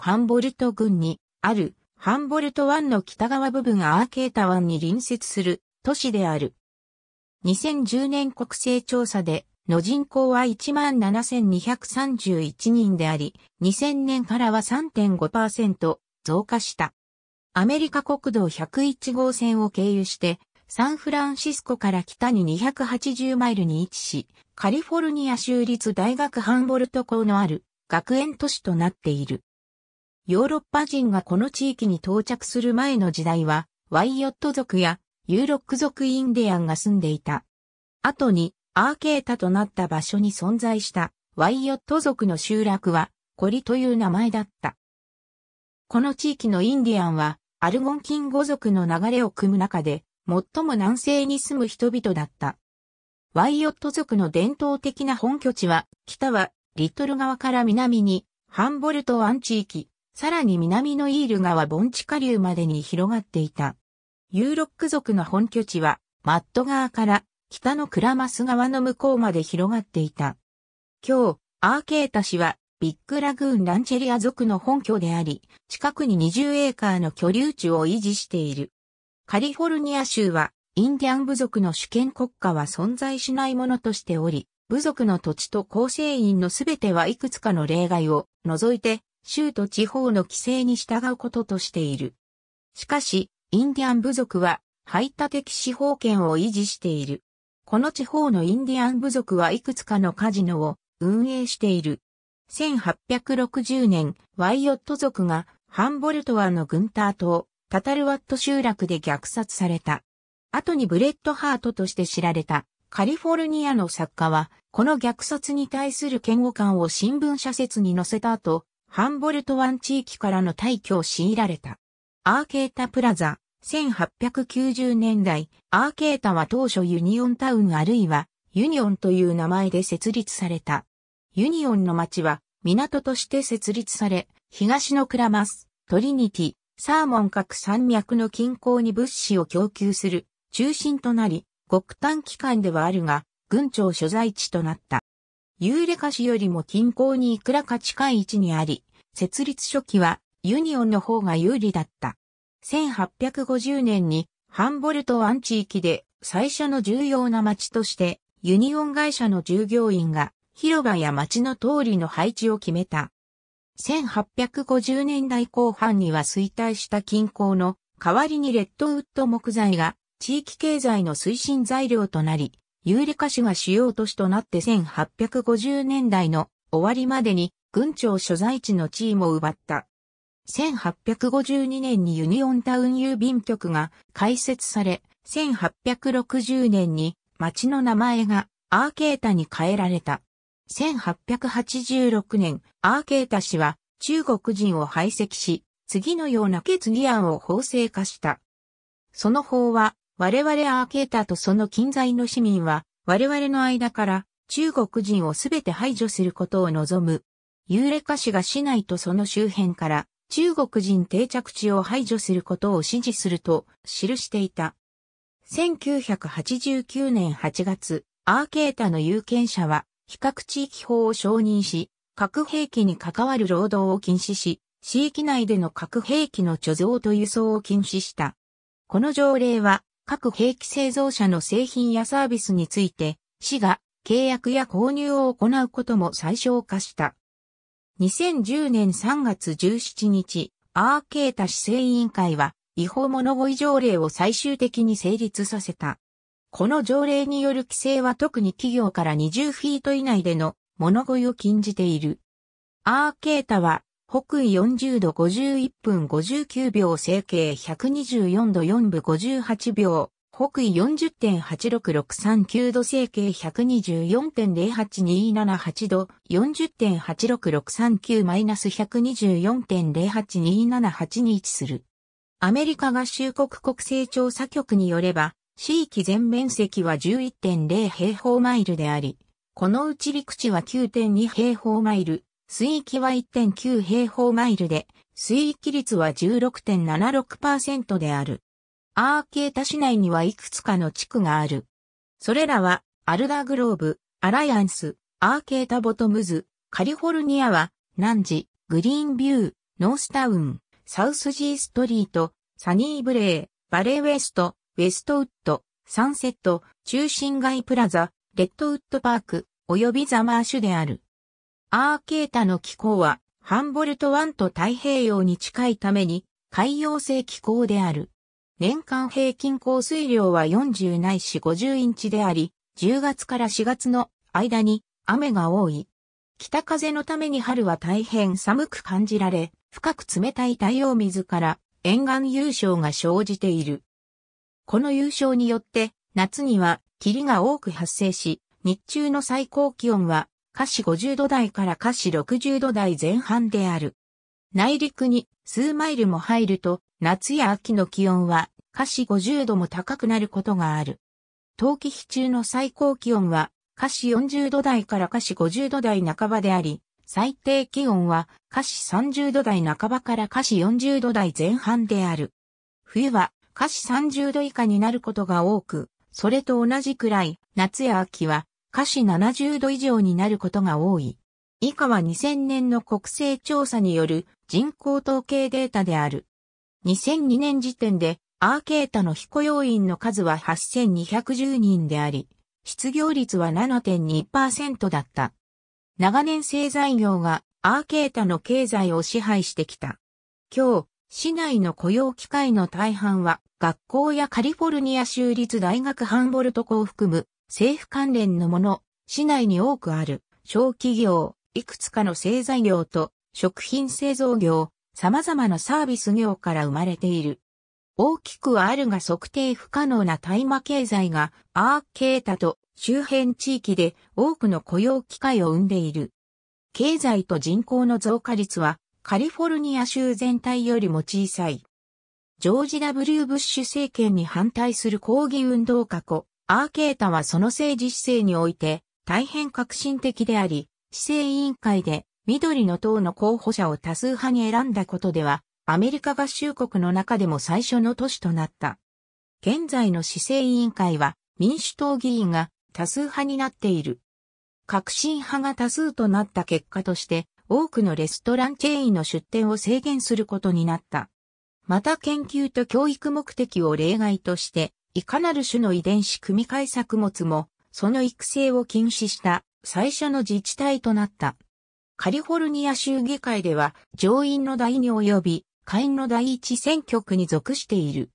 ハンボルト郡にあるハンボルト湾の北側部分アーケータ湾に隣接する都市である。2010年国勢調査での人口は17,231人であり、2000年からは3.5%増加した。アメリカ国道101号線を経由して、サンフランシスコから北に280マイルに位置し、カリフォルニア州立大学ハンボルト校のある学園都市となっている。ヨーロッパ人がこの地域に到着する前の時代は、ワイヨット族やユーロック族インディアンが住んでいた。後にアーケータとなった場所に存在したワイヨット族の集落はコリという名前だった。この地域のインディアンはアルゴンキン語族の流れを組む中で最も南西に住む人々だった。ワイヨット族の伝統的な本拠地は北はリトル川から南にハンボルト湾地域、さらに南のイール川盆地下流までに広がっていた。ユーロック族の本拠地は、マット川から北のクラマス川の向こうまで広がっていた。今日、アーケータ氏はビッグラグーンランチェリア族の本拠であり、近くに20エーカーの居留地を維持している。カリフォルニア州は、インディアン部族の主権国家は存在しないものとしており、部族の土地と構成員のすべてはいくつかの例外を除いて州と地方の規制に従うこととしている。しかし、インディアン部族は排他的司法権を維持している。この地方のインディアン部族はいくつかのカジノを運営している。1860年、ワイオット族がハンボルトワの軍ター島、タタルワット集落で虐殺された。後にブレッドハートとして知られたカリフォルニアの作家は、この虐殺に対する嫌悪感を新聞社説に載せた後、ハンボルト湾地域からの退去を強いられた。アーケータプラザ、1890年代、アーケータは当初ユニオンタウンあるいはユニオンという名前で設立された。ユニオンの町は港として設立され、東のクラマス、トリニティ、サーモン各山脈の近郊に物資を供給する中心となり、極端期間ではあるが、軍庁所在地となった。ユーレカ市よりも近郊にいくらか近い位置にあり、設立初期はユニオンの方が有利だった。1850年にハンボルト湾地域で最初の重要な町としてユニオン会社の従業員が広場や町の通りの配置を決めた。1850年代後半には衰退した近郊の代わりにレッドウッド木材が地域経済の推進材料となり、ユーリカ市が主要都市となって1850年代の終わりまでに軍庁所在地の地位も奪った。1852年にユニオンタウン郵便局が開設され、1860年に町の名前がアーケータに変えられた。1886年、アーケータ氏は中国人を排斥し、次のような決議案を法制化した。その法は我々アーケータとその近在の市民は、我々の間から中国人をすべて排除することを望む。ユーレカ市が市内とその周辺から中国人定着地を排除することを指示すると記していた。1989年8月、アーケータの有権者は比較地域法を承認し、核兵器に関わる労働を禁止し、地域内での核兵器の貯蔵と輸送を禁止した。この条例は各兵器製造者の製品やサービスについて、市が契約や購入を行うことも最小化した。2010年3月17日、アーケータ市政委員会は違法物乞い条例を最終的に成立させた。この条例による規制は特に企業から20フィート以内での物乞いを禁じている。アーケータは北緯40度51分59秒整形124度4分58秒、北緯40.86639度整形124.08278度40.86639-124.08278に位置する。アメリカ合衆国国勢調査局によれば、地域全面積は11.0平方マイルであり、このうち陸地は9.2平方マイル、水域は1.9平方マイルで、水域率は16.76%である。アーケータ市内にはいくつかの地区がある。それらは、アルダグローブ、アライアンス、アーケータボトムズ、カリフォルニアは、ナンジ、グリーンビュー、ノースタウン、サウスジーストリート、サニーブレー、バレーウェスト、ウェストウッド、サンセット、中心街プラザ、レッドウッドパーク、及びザマーシュである。アーケータの気候は、ハンボルト湾と太平洋に近いために、海洋性気候である。年間平均降水量は40ないし50インチであり、10月から4月の間に雨が多い。北風のために春は大変寒く感じられ、深く冷たい太陽水から沿岸優勝が生じている。この優勝によって、夏には霧が多く発生し、日中の最高気温は下肢50度台から下肢60度台前半である。内陸に数マイルも入ると、夏や秋の気温は下肢50度も高くなることがある。冬季比中の最高気温は、下肢40度台から下肢50度台半ばであり、最低気温は下肢30度台半ばから下肢40度台前半である。冬は下肢30度以下になることが多く、それと同じくらい、夏や秋は下肢70度以上になることが多い。以下は2000年の国勢調査による人口統計データである。2002年時点でアーケータの非雇用員の数は8210人であり、失業率は7.2%だった。長年製材業がアーケータの経済を支配してきた。今日、市内の雇用機会の大半は学校やカリフォルニア州立大学ハンボルト校を含む政府関連のもの、市内に多くある、小企業、いくつかの製材業と、食品製造業、様々なサービス業から生まれている。大きくはあるが測定不可能な大麻経済が、アーケータと周辺地域で多くの雇用機会を生んでいる。経済と人口の増加率は、カリフォルニア州全体よりも小さい。ジョージ・ W・ ブッシュ政権に反対する抗議運動過去。アーケータはその政治姿勢において大変革新的であり、市政委員会で緑の党の候補者を多数派に選んだことでは、アメリカ合衆国の中でも最初の都市となった。現在の市政委員会は民主党議員が多数派になっている。革新派が多数となった結果として、多くのレストランチェーンの出店を制限することになった。また研究と教育目的を例外として、いかなる種の遺伝子組み換え作物も、その育成を禁止した最初の自治体となった。カリフォルニア州議会では、上院の第2及び下院の第1選挙区に属している。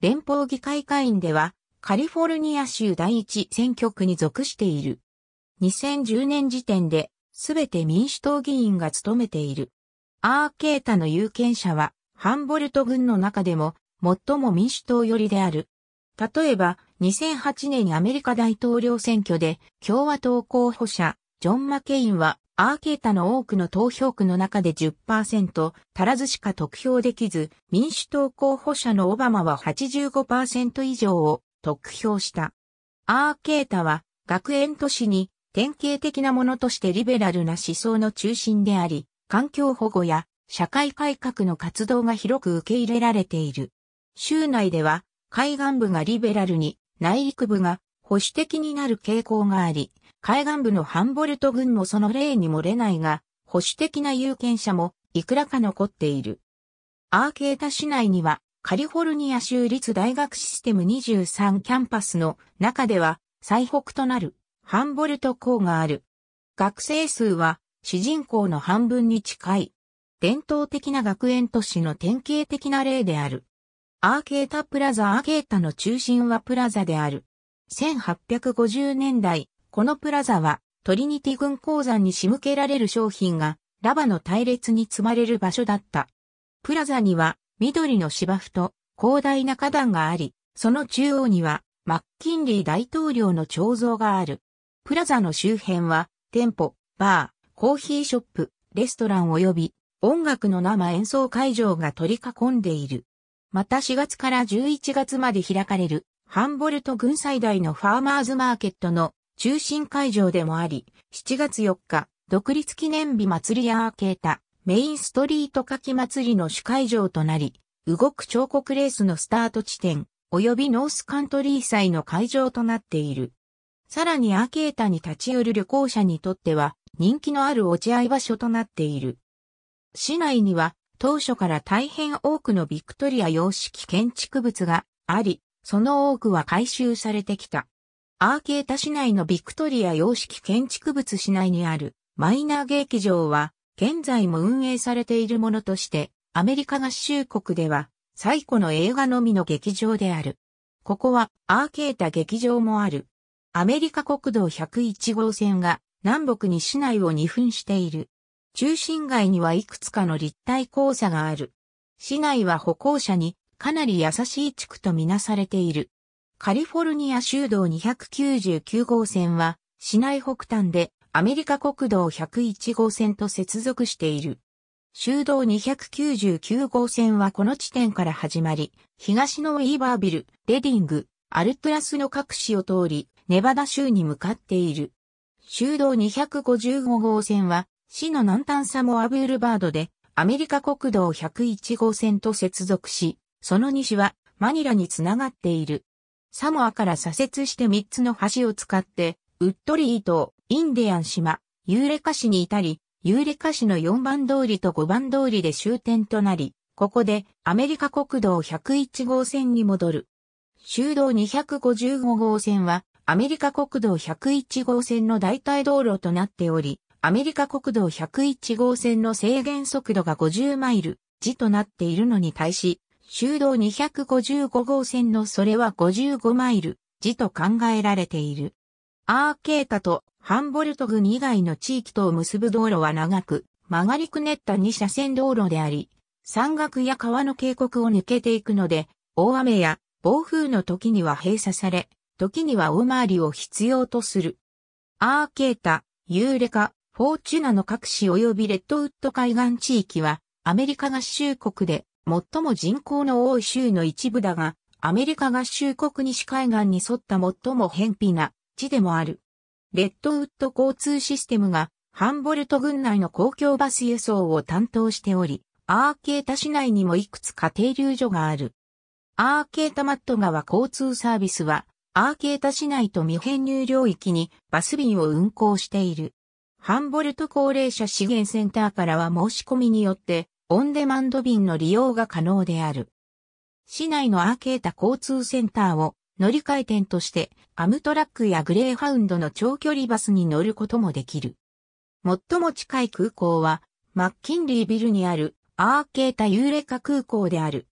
連邦議会会員では、カリフォルニア州第1選挙区に属している。2010年時点で、すべて民主党議員が務めている。アーケータの有権者は、ハンボルト軍の中でも、最も民主党寄りである。例えば、2008年アメリカ大統領選挙で共和党候補者、ジョン・マケインはアーケータの多くの投票区の中で10%足らずしか得票できず、民主党候補者のオバマは85%以上を得票した。アーケータは学園都市に典型的なものとしてリベラルな思想の中心であり、環境保護や社会改革の活動が広く受け入れられている。州内では海岸部がリベラルに、内陸部が保守的になる傾向があり、海岸部のハンボルト軍もその例に漏れないが、保守的な有権者もいくらか残っている。アーケータ市内には、カリフォルニア州立大学システム23キャンパスの中では、最北となるハンボルト校がある。学生数は、主人公の半分に近い。伝統的な学園都市の典型的な例である。アーケータプラザアーケータの中心はプラザである。1850年代、このプラザはトリニティ軍鉱山に仕向けられる商品がラバの隊列に積まれる場所だった。プラザには緑の芝生と広大な花壇があり、その中央にはマッキンリー大統領の彫像がある。プラザの周辺は店舗、バー、コーヒーショップ、レストラン及び音楽の生演奏会場が取り囲んでいる。また4月から11月まで開かれる、ハンボルト軍最大のファーマーズマーケットの中心会場でもあり、7月4日、独立記念日祭りやアーケータ、メインストリート夏季祭りの主会場となり、動く彫刻レースのスタート地点、及びノースカントリー祭の会場となっている。さらにアーケータに立ち寄る旅行者にとっては、人気のある落ち合い場所となっている。市内には当初から大変多くのビクトリア様式建築物があり、その多くは改修されてきた。アーケータ市内のビクトリア様式建築物市内にあるマイナー劇場は現在も運営されているものとしてアメリカ合衆国では最古の映画のみの劇場である。ここはアーケータ劇場もある。アメリカ国道101号線が南北に市内を2分している。中心街にはいくつかの立体交差がある。市内は歩行者にかなり優しい地区とみなされている。カリフォルニア州道299号線は市内北端でアメリカ国道101号線と接続している。州道299号線はこの地点から始まり、東のイーバービル、レディング、アルトラスの各市を通り、ネバダ州に向かっている。州道255号線は市の南端サモアブールバードで、アメリカ国道101号線と接続し、その西はマニラにつながっている。サモアから左折して3つの橋を使って、ウッドリー島、インディアン島、ユーレカ市に至り、ユーレカ市の4番通りと5番通りで終点となり、ここでアメリカ国道101号線に戻る。州道255号線はアメリカ国道101号線の代替道路となっており、アメリカ国道101号線の制限速度が50マイル時となっているのに対し、州道255号線のそれは55マイル時と考えられている。アーケータとハンボルト郡以外の地域とを結ぶ道路は長く、曲がりくねった2車線道路であり、山岳や川の渓谷を抜けていくので、大雨や暴風の時には閉鎖され、時には大回りを必要とする。アーケータ、ユーレカ、フォーチュナの各市及びレッドウッド海岸地域は、アメリカ合衆国で最も人口の多い州の一部だが、アメリカ合衆国西海岸に沿った最も偏僻な地でもある。レッドウッド交通システムが、ハンボルト郡内の公共バス輸送を担当しており、アーケータ市内にもいくつか停留所がある。アーケータマット川交通サービスは、アーケータ市内と未編入領域にバス便を運行している。ハンボルト高齢者資源センターからは申し込みによって、オンデマンド便の利用が可能である。市内のアーケータ交通センターを乗り換え点として、アムトラックやグレーハウンドの長距離バスに乗ることもできる。最も近い空港は、マッキンリービルにあるアーケータユーレカ空港である。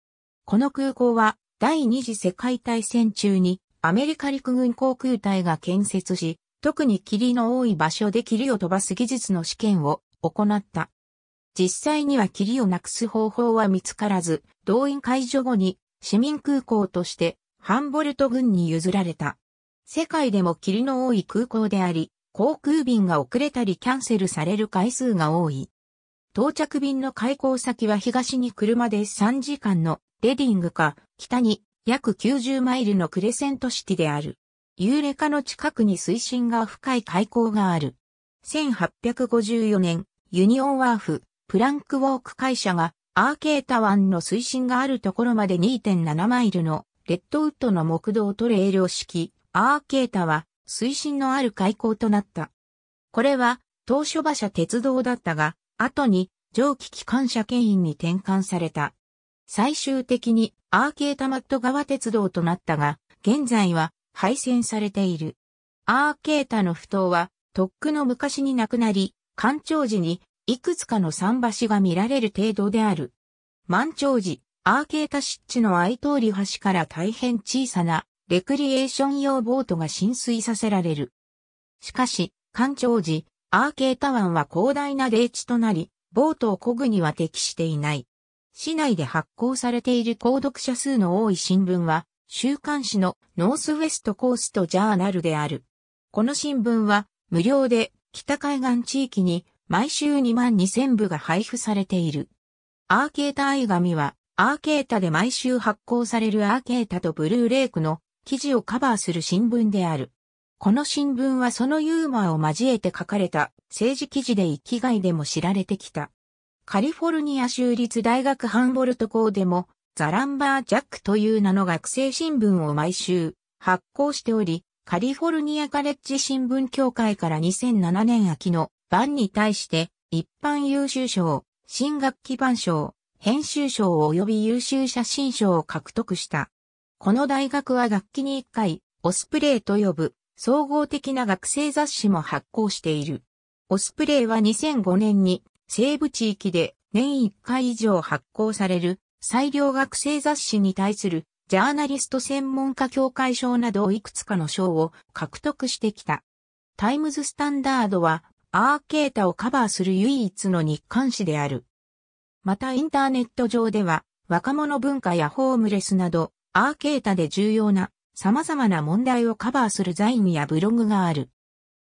この空港は第二次世界大戦中にアメリカ陸軍航空隊が建設し、特に霧の多い場所で霧を飛ばす技術の試験を行った。実際には霧をなくす方法は見つからず、動員解除後に市民空港としてハンボルト軍に譲られた。世界でも霧の多い空港であり、航空便が遅れたりキャンセルされる回数が多い。到着便の開港先は東に車で3時間のレディングか、北に約90マイルのクレセントシティである。ユーレカの近くに水深が深い海溝がある。1854年、ユニオンワーフ、プランクウォーク会社がアーケータ湾の水深があるところまで2.7マイルのレッドウッドの木道とレイルを敷き、アーケータは水深のある開口となった。これは当初馬車鉄道だったが、後に蒸気機関車牽引に転換された。最終的にアーケータマット川鉄道となったが、現在は配線されている。アーケータの埠頭は、とっくの昔に亡くなり、干潮時にいくつかの桟橋が見られる程度である。満潮時、アーケータ湿地の相通り橋から大変小さなレクリエーション用ボートが浸水させられる。しかし、干潮時、アーケータ湾は広大な霊地となり、ボートを漕ぐには適していない。市内で発行されている購読者数の多い新聞は、週刊誌のノースウェストコーストジャーナルである。この新聞は無料で北海岸地域に毎週2万2000部が配布されている。アーケータ愛紙はアーケータで毎週発行されるアーケータとブルーレイクの記事をカバーする新聞である。この新聞はそのユーモアを交えて書かれた政治記事でが外でも知られてきた。カリフォルニア州立大学ハンボルト校でもザランバージャックという名の学生新聞を毎週発行しており、カリフォルニアカレッジ新聞協会から2007年秋の版に対して一般優秀賞、新学期版賞、編集賞及び優秀写真賞を獲得した。この大学は学期に1回、オスプレイと呼ぶ総合的な学生雑誌も発行している。オスプレイは2005年に西部地域で年1回以上発行される裁量学生雑誌に対するジャーナリスト専門家協会賞などをいくつかの賞を獲得してきた。タイムズスタンダードはアーケータをカバーする唯一の日刊誌である。またインターネット上では若者文化やホームレスなどアーケータで重要な様々な問題をカバーする財務やブログがある。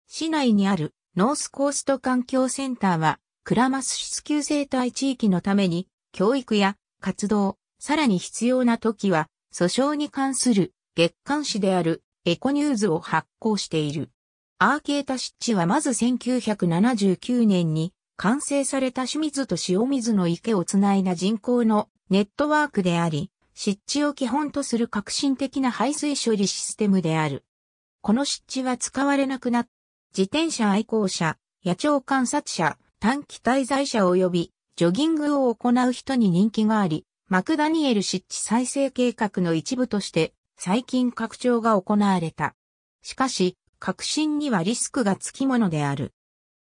市内にあるノースコースト環境センターはクラマス市給生態地域のために教育や活動、さらに必要な時は、訴訟に関する月刊誌であるエコニューズを発行している。アーケータ湿地はまず1979年に完成された清水と塩水の池をつないだ人工のネットワークであり、湿地を基本とする革新的な排水処理システムである。この湿地は使われなくなった。自転車愛好者、野鳥観察者、短期滞在者及びジョギングを行う人に人気があり、マクダニエル湿地再生計画の一部として最近拡張が行われた。しかし、革新にはリスクがつきものである。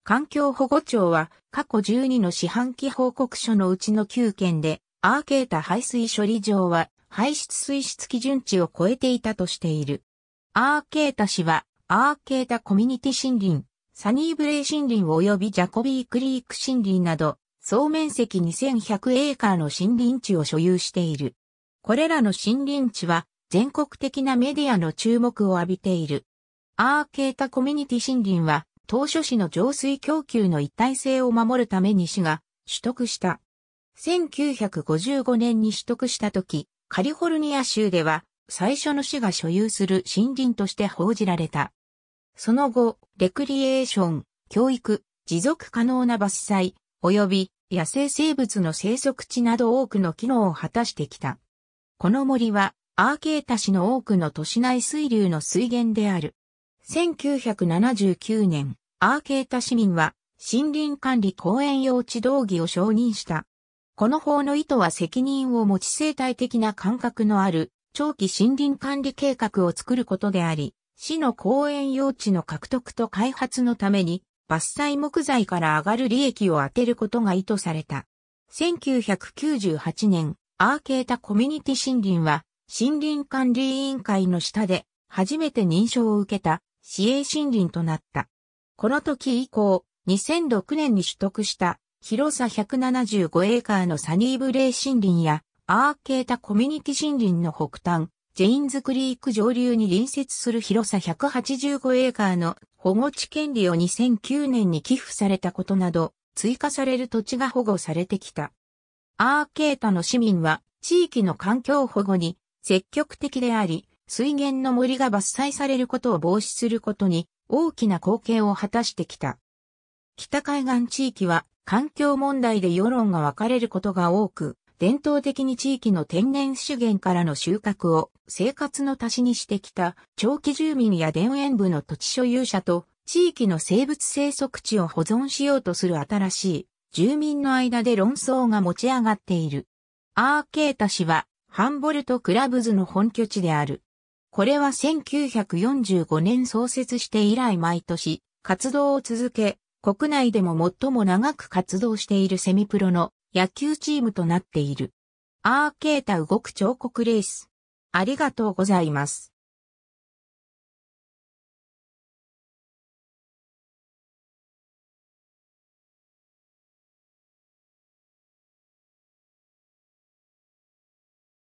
環境保護庁は過去12の四半期報告書のうちの9件で、アーケータ排水処理場は排出水質基準値を超えていたとしている。アーケータ市は、アーケータコミュニティ森林、サニーブレイ森林及びジャコビークリーク森林など、総面積2100エーカーの森林地を所有している。これらの森林地は全国的なメディアの注目を浴びている。アーケータコミュニティ森林は、当初市の浄水供給の一体性を守るために市が取得した。1955年に取得した時、カリフォルニア州では最初の市が所有する森林として報じられた。その後、レクリエーション、教育、持続可能な伐採、及び野生生物の生息地など多くの機能を果たしてきた。この森は、アーケータ市の多くの都市内水流の水源である。1979年、アーケータ市民は、森林管理公園用地道義を承認した。この法の意図は責任を持ち生態的な感覚のある長期森林管理計画を作ることであり、市の公園用地の獲得と開発のために伐採木材から上がる利益を当てることが意図された。1998年、アーケータコミュニティ森林は、森林管理委員会の下で、初めて認証を受けた、市営森林となった。この時以降、2006年に取得した、広さ175エーカーのサニーブレイ森林や、アーケータコミュニティ森林の北端、ジェインズクリーク上流に隣接する広さ185エーカーの保護地権利を2009年に寄付されたことなど、追加される土地が保護されてきた。アーケータの市民は地域の環境保護に積極的であり、水源の森が伐採されることを防止することに大きな貢献を果たしてきた。北海岸地域は環境問題で世論が分かれることが多く、伝統的に地域の天然資源からの収穫を生活の足しにしてきた長期住民や田園部の土地所有者と地域の生物生息地を保存しようとする新しい住民の間で論争が持ち上がっている。アーケータ氏はハンボルトクラブズの本拠地である。これは1945年創設して以来毎年活動を続け、国内でも最も長く活動しているセミプロの野球チームとなっている。アーケータ動く彫刻レース。ありがとうございます。